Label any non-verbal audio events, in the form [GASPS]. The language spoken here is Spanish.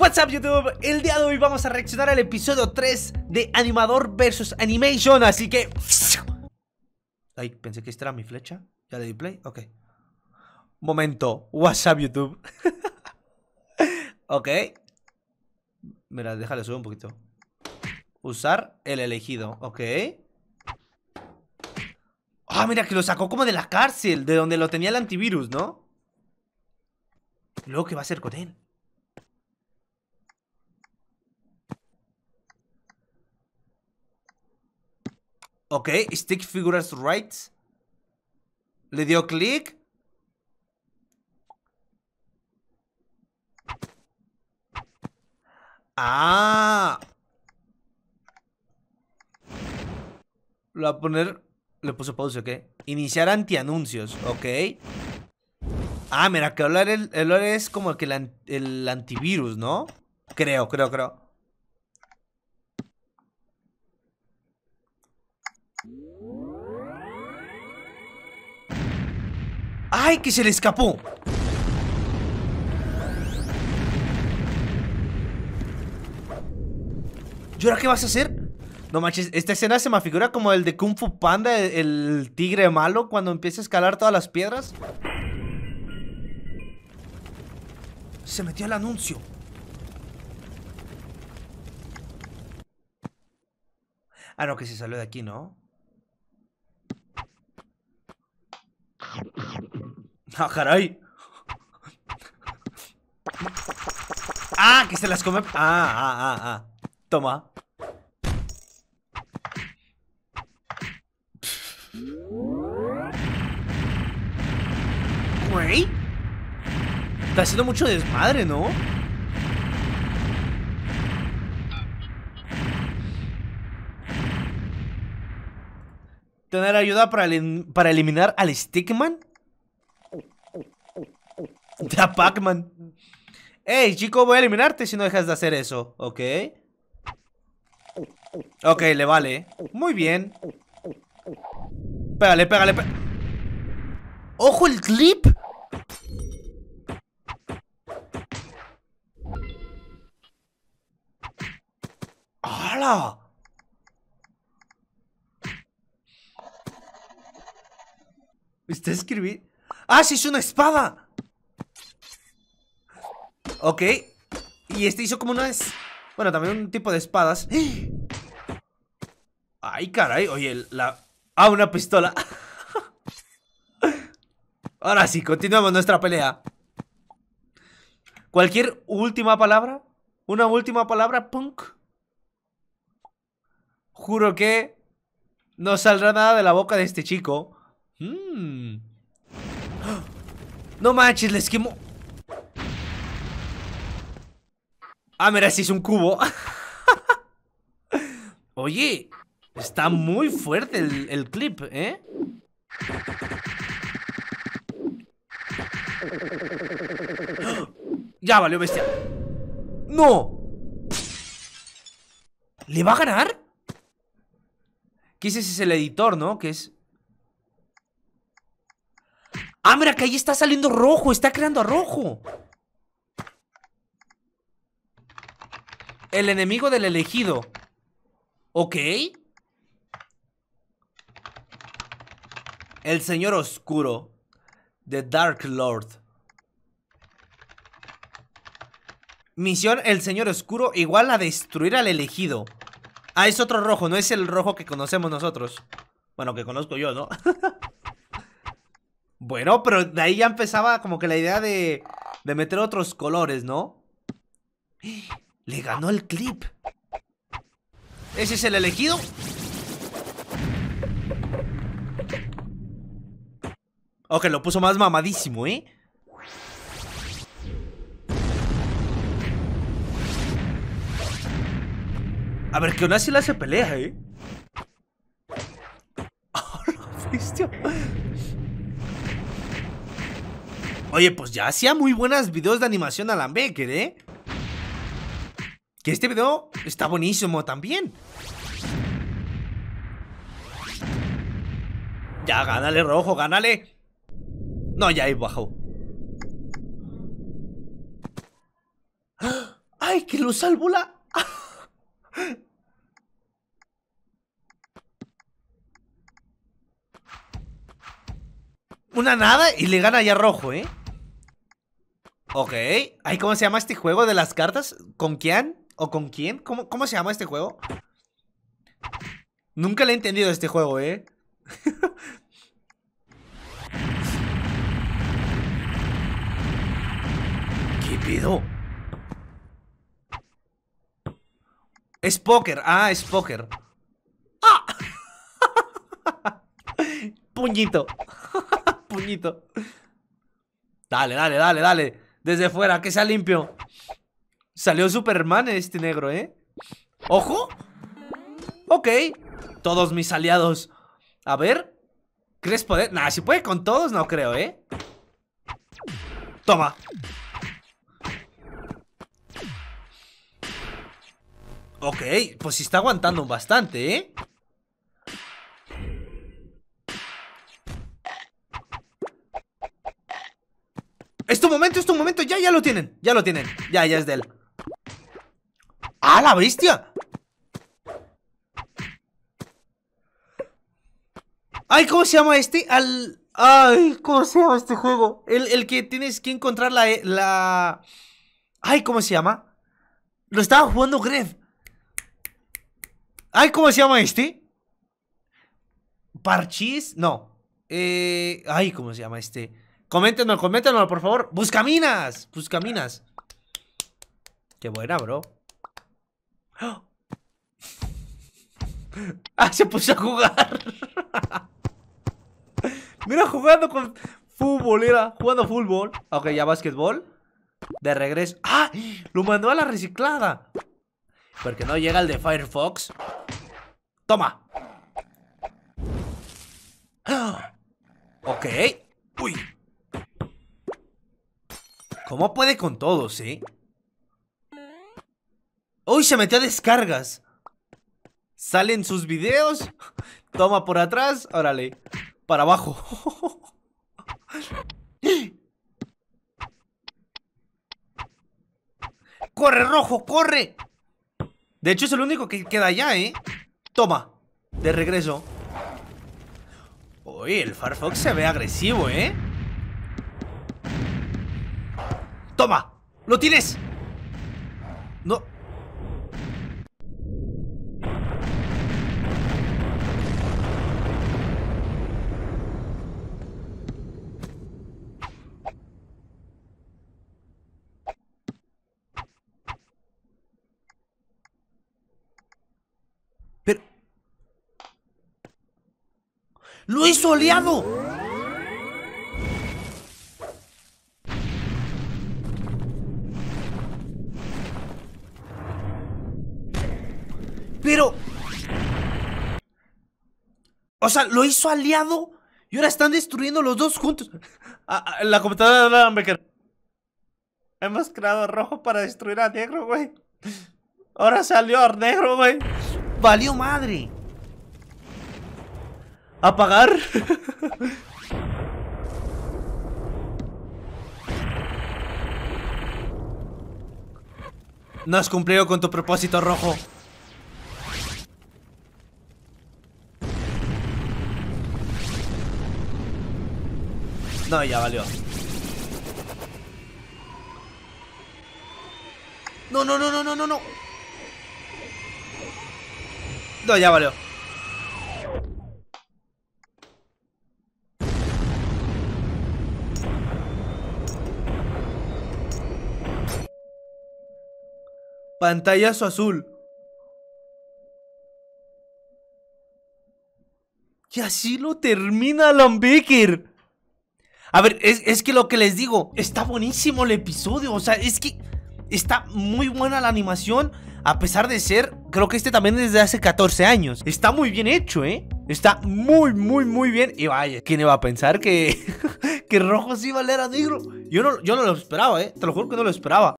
What's up YouTube, el día de hoy vamos a reaccionar al episodio 3 de Animador vs Animation, así que... Ay, pensé que esta era mi flecha, ya le di play, ok Momento, what's up YouTube [LAUGHS] Ok Mira, déjale subir un poquito Usar el elegido, ok Ah, mira, que lo sacó como de la cárcel, de donde lo tenía el antivirus, ¿no? Luego, ¿qué va a hacer con él? Ok, stick figures right. Le dio clic. Ah. Lo voy a poner... Le puse pausa, ¿ok? Iniciar anuncios ¿ok? Ah, mira, que hablar el, es como que el antivirus, ¿no? Creo, creo, creo. ¡Ay, que se le escapó! ¿Y ahora qué vas a hacer? No manches, esta escena se me figura como el de Kung Fu Panda, el tigre malo, cuando empieza a escalar todas las piedras. Se metió el anuncio. Ah, no, que se salió de aquí, ¿no? ¡Ah, caray! ¡Ah, que se las come! ¡Ah, ah, ah, ah! Toma. Güey. Está haciendo mucho desmadre, ¿no? ¿Tener ayuda para, para eliminar al Stickman? Da [LAUGHS] Pac-Man. Ey, chico, voy a eliminarte si no dejas de hacer eso. Ok. Ok, le vale. Muy bien. Pégale, pégale, pégale. ¡Ojo el clip! ¡Hala! ¿Está escribir? ¡Ah, sí, es una espada! Ok. Y este hizo como una... Es... Bueno, también un tipo de espadas. Ay, caray. Oye, la... Ah, una pistola. [LAUGHS] Ahora sí, continuamos nuestra pelea. ¿Cualquier última palabra? ¿Una última palabra, punk? Juro que no saldrá nada de la boca de este chico. Mm. [GASPS] No manches, les quemo. Ah, mira, sí es un cubo. [LAUGHS] Oye, está muy fuerte el, clip, ¿eh? [GASPS] Ya valió bestia. ¡No! ¿Le va a ganar? ¿Qué es ese? Es el editor, ¿no? Que es... ¡Ah, mira que ahí está saliendo rojo! ¡Está creando a rojo! El enemigo del elegido. Ok. El señor oscuro. The Dark Lord. Misión El señor oscuro igual a destruir al elegido. Ah, es otro rojo, no es el rojo que conocemos nosotros. Bueno, que conozco yo, ¿no? [LAUGHS] bueno, pero de ahí ya empezaba como que la idea de, de meter otros colores, ¿no? Le ganó el clip. ¿Ese es el elegido? Ok, lo puso más mamadísimo, ¿eh? A ver, que así la hace pelea, ¿eh? [LAUGHS] Oye, pues ya hacía muy buenas videos de animación Alan Becker, ¿eh? Que este video está buenísimo también. Ya, gánale, rojo, gánale. No, ya he bajo [GASPS] ¡Ay, que lo salvo la... [LAUGHS] Una nada y le gana ya rojo, ¿eh? Ok. ¿Ay, cómo se llama este juego de las cartas? ¿Con quién? ¿O con quién? ¿Cómo, se llama este juego? Nunca le he entendido este juego, ¿eh? [LAUGHS] ¿Qué pedo? Es póker. Ah, es póker. ¡Ah! [LAUGHS] Puñito. [LAUGHS] Puñito. Dale, dale, dale, dale. Desde fuera, que sea limpio. Salió Superman este negro, ¿eh? ¡Ojo! Ok, todos mis aliados A ver ¿Crees poder? Nah, si puede con todos no creo, ¿eh? Toma Ok, pues si está aguantando bastante, ¿eh? Es tu momento, es tu momento Ya, ya lo tienen, ya lo tienen Ya, ya es de él ¡Ah, la bestia! ¡Ay, cómo se llama este! ¡Ay, cómo se llama este juego! El, que tienes que encontrar la, la... ¡Ay, cómo se llama! Lo estaba jugando Gref. ¡Ay, cómo se llama este! ¿Parchis? No. Eh, ¡Ay, cómo se llama este! Coméntenos, coméntenos, por favor. ¡Buscaminas! ¡Buscaminas! ¡Qué buena, bro! ¡Ah, se puso a jugar! Mira, jugando con fútbol, era jugando fútbol. Ok, ya básquetbol. De regreso. ¡Ah! Lo mandó a la reciclada. Porque no llega el de Firefox. Toma. Ok. Uy. ¿Cómo puede con todos, sí? Eh? ¡Uy, se metió a descargas! Salen sus videos. Toma por atrás. Órale. Para abajo. [LAUGHS] ¡Corre, rojo! ¡Corre! De hecho, es el único que queda allá, ¿eh? Toma. De regreso. Uy, el Firefox se ve agresivo, ¿eh? ¡Toma! ¡Lo tienes! No, ¡Lo hizo aliado! Pero... O sea, lo hizo aliado y ahora están destruyendo los dos juntos. En ah, ah, la computadora de Becker. Hemos creado rojo para destruir a negro, güey. Ahora salió negro, güey. Valió madre. ¿Apagar? no has cumplido con tu propósito rojo. No, ya valió. No, no, no, no, no, no, no. No, ya valió. Pantallazo azul. Y así lo termina Alan A ver, es, que lo que les digo, está buenísimo el episodio. O sea, es que está muy buena la animación. A pesar de ser, creo que este también desde hace 14 años. Está muy bien hecho, ¿eh? Está muy, muy, muy bien. Y vaya, ¿quién iba a pensar que, [LAUGHS] que rojo sí a negro? Yo no, yo no lo esperaba, ¿eh? Te lo juro que no lo esperaba.